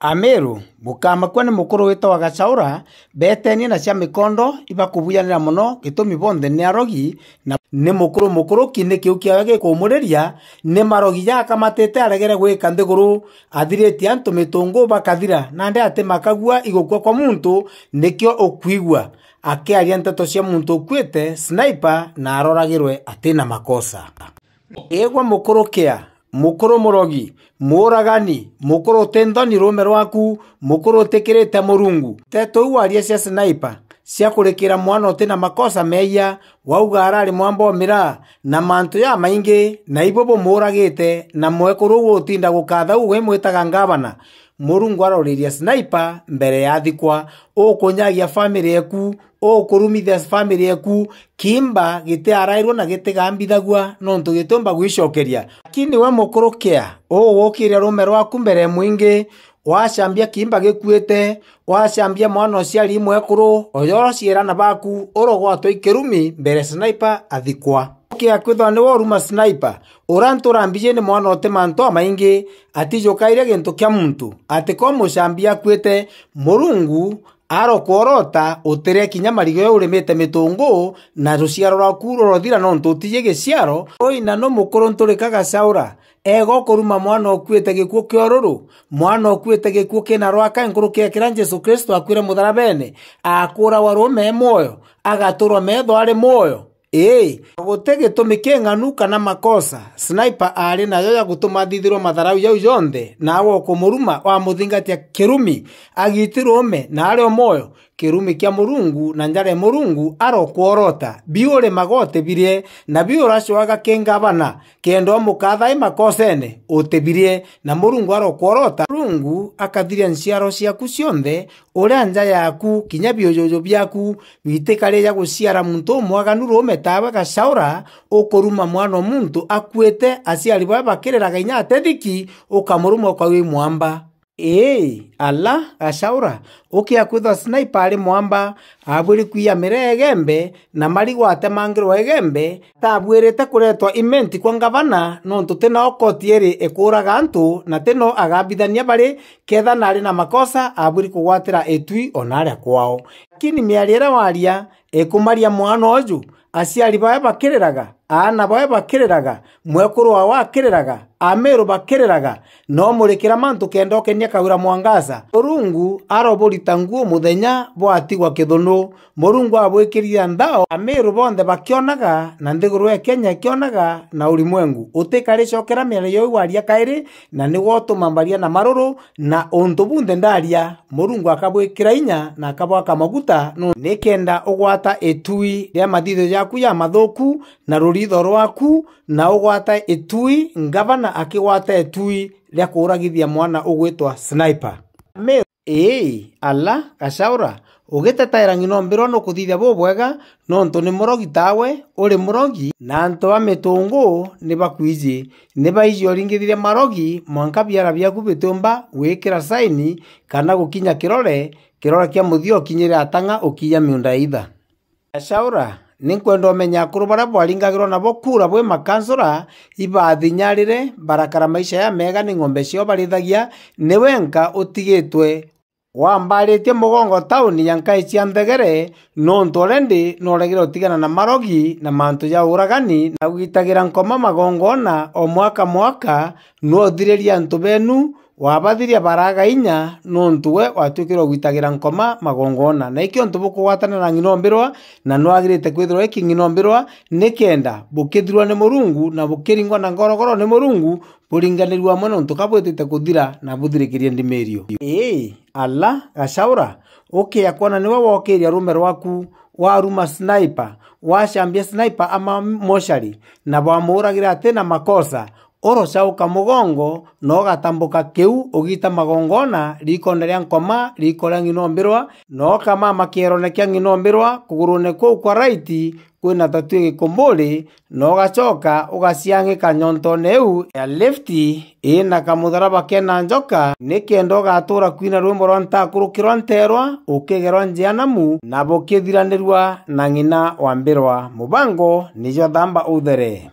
ameru mukamakua ni må kå rå wä betenie na cia mä kondo ibakubuyanä ra bonthe nä arogi na nä må kå rå må kå rå ki marogi yakamatä aregere gwika ka nthä antu rå bakathira na ndä atä makagua igå kwa muntu ntå ukwigua kä o nteto cia muntu ukuite sniper na aroragä rwe atä na makosa ä gwa må mukuru murogi muragani mukuru utindoni rume rwaku mukuru utikirite murungu tetu iu aria cia sniper cia kurikira mwana utina makosa meia wauga arari mwambomira na mantu ya maingi na ibo bumuragite na mwekuru ugutinda gukatha uwe mwitaga ngavana murungu aroriria sniper mbere ya thikwa ukunyagia family eku ukurumithia family eku kimba gitiarairwo na gitigambithagua nontu gitumba gwicokeria lakini we mukurukia kea uwukiria rume rwaku mbere mwingi wacambia kiimba gikuite wacambia mwana ciari ari mwekuru oyo ociarana baku urogwatwa ikirumi mbere sniper athikwa kiakwithwa ni woruma sniper uria nturambije ni mwana ote mantu amaingi atijukaire gintu kia muntu ati ko mucambi akuite murungu aroka orota utere kinya marigo yo urimite mitungu na ruciaro rwaku rurothira nontu utiye giciaro oina no mukuru nturikaga caura egokuruma mwana ukuite gikuo kioruru mwana ukuite gikuo kina rwaka nkuruki ekira jesu kristo akwire mutharabene akura warume moyo agaturwa methwa ari moyo ĩĩ gũtĩ gĩtũmi kĩng'anu kana makosa Sniper aarĩ nayo ya gũtũma athithirwo matharau yau yonthe nawe ũkũmũruma wamũthingatia kĩrumi agĩitĩrwo na arĩ o kirumi kia murungu na njara murungu arokworota biure magotebirie na biure acio agakengabana kenda mukatha makosene utibirie na murungu arokworota murungu akathiria nciaro ciaku cionthe uria nja yaku kinya biujuju biaku bitikariria guciara muntu umwaganu tawe gacaura ukuruma mwana muntu akuite aciari bae bakiriraga inya atethiki ukamuruma ukawi mwamba ĩĩ ala gacaũra ũkĩa kwithwa sniper arĩ mwamba abwĩrĩkwi ya egembe na marigwate mangĩrwa egembe tabwĩrĩte kũretwa imenti kwa ngavana nontũ tĩno koti ĩrĩ ĩkũũraga antũ na tĩno agabithania barĩ ketha narĩ na makosa abwĩri kũgwatĩra ĩtwi onarĩa kwao lakini mĩario ĩrĩa waria ĩkũmaria mwana ũju aciari bawe bakĩrĩraga ana bawe bakereraga mwekuru wa wakereraga ameru bakereraga no murikira mantu kenda okenia kawira mwangaza murungu aroborita nguo muthenya bwatigwa kithunu murungu abwikiria ndao ameru bonde bakionaga na nthiguru ya kenya ikionaga na ulimwengu utikaricokera mĩario yo iwaria kairi na nĩgwo ũtũmambaria na marũrũ na ũntũ bunde ndaria murungu akabwikira inya na akabwaka maguta nĩ kenda ũgwata ĩtui rĩa mathithio yaku ya mathuku na ruri rithwa rwaku na ugwata itui ngavana akigwata itui ria kuragithia mwana ugwitwa sniper me e, ala gacaura ũgĩtetaĩra ng'inombĩrwo bubwega bũbwega nontũ ni mũrogi tawe uri mũrogi na antu a mitungu nĩ bakwiji ni baiji ũringithĩrie marogi mwanka biara biaku bĩtũmba gwĩkĩra saini kana gukinya kirore kĩrore kia muthio kinyira atang'a ukiya miunda itha gacaura ninkwenda omenya akuru baria bwaringagirwo nabo kura bwi makansura ibathinyarire barakara maisha ya mega ni ng'ombe cio barithagia ni wenka utigitwe wambaritie mugongo taũni ya nkai cia nthegere nuntu ũrĩa ndĩ noregire na marogi na mantu ya uragani na ugitagira nkoma magongona o mwaka mwaka nuothirĩria antũ benu wabathirie baraga inya nuntu we watuikirwo gwitagira nkoma magongona na ikio ntu bukugwatana na ng'inombirwa na nwagirite kwithirwa iki ng'inombirwa nikenda bukithirwa ni murungu na bukiringwa na ngorogoro ni murungu buringanirwa hamwe nuntu kabwitite kuthira na buthirikirie ndimirio ii alla gacaura ukia kuona niwe wokiria rume rwaku waruma sniper wacambia sniper ama moshari na bwamuragira ati na makosa orocauka mugongo na ugatambuka kiu ugita magongona rikone ria nkoma riko ria ng'inombirwa na ukamama kierone kia ng'inombirwa kugurune kuu kwa raiti kwi na tatue gikumbuli na ugacoka ugaciang'ika nyontone iu ya lifti ina kamutharaba kena njoka nikenda ugatura kwina rwimbo rwa ntakurukirwa nterwa ukigerwa njianamu na bukithiranirwa na ng'ina wambirwa mubango nijo thamba uthere